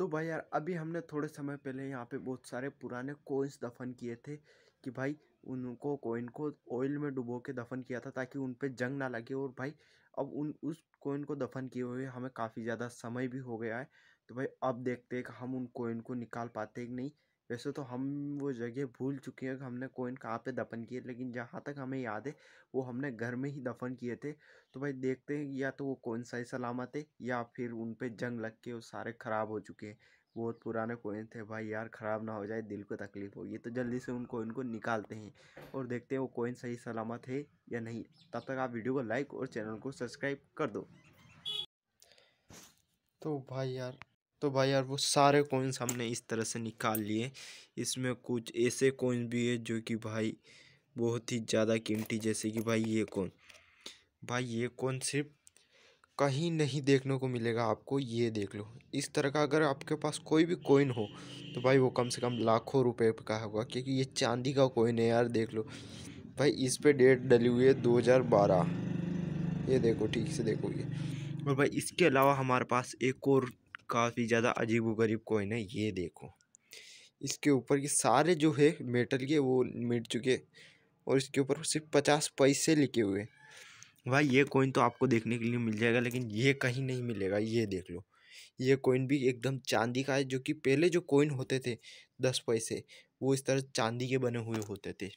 तो भाई यार अभी हमने थोड़े समय पहले यहाँ पे बहुत सारे पुराने कोइंस दफन किए थे कि भाई उनको कोइन को ऑयल में डुबो के दफन किया था ताकि उन पर जंग ना लगे और भाई अब उन उस कोइन को दफन किए हुए हमें काफ़ी ज़्यादा समय भी हो गया है तो भाई अब देखते हैं कि हम उन कोइन को निकाल पाते हैं कि नहीं वैसे तो हम वो जगह भूल चुके हैं कि हमने कोइन कहाँ पे दफन किए लेकिन जहाँ तक हमें याद है वो हमने घर में ही दफन किए थे तो भाई देखते हैं या तो वो कोइन सही सलामत है या फिर उन पर जंग लग के वो सारे ख़राब हो चुके हैं बहुत पुराने कोइन थे भाई यार ख़राब ना हो जाए दिल को तकलीफ़ हो ये तो जल्दी से उन कोइन को निकालते हैं और देखते हैं वो कोइन सही सलामत है या नहीं तब तक आप वीडियो को लाइक और चैनल को सब्सक्राइब कर दो तो भाई यार तो भाई यार वो सारे कोइंस हमने इस तरह से निकाल लिए इसमें कुछ ऐसे कोइंस भी है जो कि भाई बहुत ही ज़्यादा कीमती जैसे कि भाई ये कौन भाई ये कौन सिर्फ कहीं नहीं देखने को मिलेगा आपको ये देख लो इस तरह का अगर आपके पास कोई भी कोइन हो तो भाई वो कम से कम लाखों रुपए का होगा क्योंकि ये चांदी का कोइन है यार देख लो भाई इस पे डेट डली हुई है 2012 ये देखो ठीक से देखो ये और भाई इसके अलावा हमारे पास एक और काफ़ी ज़्यादा अजीब गरीब कोइन है ये देखो इसके ऊपर ये सारे जो है मेटल के वो मिट चुके और इसके ऊपर सिर्फ पचास पैसे लिखे हुए भाई ये कोइन तो आपको देखने के लिए मिल जाएगा लेकिन ये कहीं नहीं मिलेगा ये देख लो ये कोइन भी एकदम चांदी का है जो कि पहले जो कोइन होते थे दस पैसे वो इस तरह चांदी के बने हुए होते थे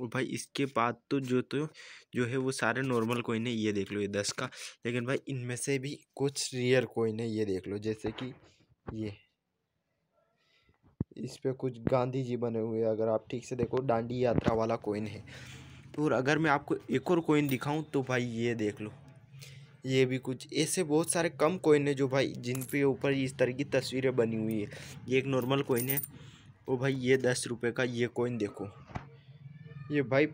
और भाई इसके बाद तो जो तो जो है वो सारे नॉर्मल कोइन है ये देख लो ये दस का लेकिन भाई इनमें से भी कुछ रियर कोइन है ये देख लो जैसे कि ये इस पर कुछ गांधी जी बने हुए अगर आप ठीक से देखो डांडी यात्रा वाला कोइन है और अगर मैं आपको एक और कोइन दिखाऊं तो भाई ये देख लो ये भी कुछ ऐसे बहुत सारे कम कोइन है जो भाई जिन पे ऊपर इस तरह की तस्वीरें बनी हुई है ये एक नॉर्मल कोइन है वो भाई ये दस रुपये का ये कोइन देखो ये भाई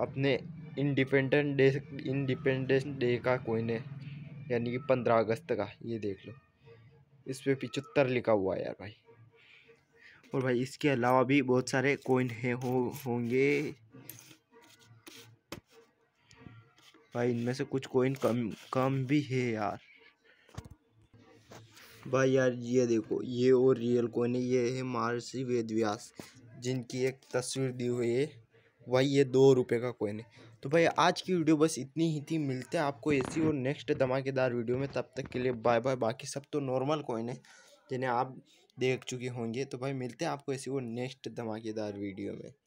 अपने इंडिपेंडेंट डे इंडिपेंडेंस डे का कोई ने यानी कि पंद्रह अगस्त का ये देख लो इस पर पिचहत्तर लिखा हुआ है यार भाई और भाई इसके अलावा भी बहुत सारे कोइन हैं हो होंगे भाई इनमें से कुछ कोइन कम कम भी है यार भाई यार ये देखो ये और रियल कोइन है ये है महर्षि वेद व्यास जिनकी एक तस्वीर दी हुई है वही ये दो रुपये का कोइन है तो भाई आज की वीडियो बस इतनी ही थी मिलते हैं आपको ऐसी और नेक्स्ट धमाकेदार वीडियो में तब तक के लिए बाय बाय बाकी सब तो नॉर्मल कोइन है जिन्हें आप देख चुके होंगे तो भाई मिलते हैं आपको ऐसी और नेक्स्ट धमाकेदार वीडियो में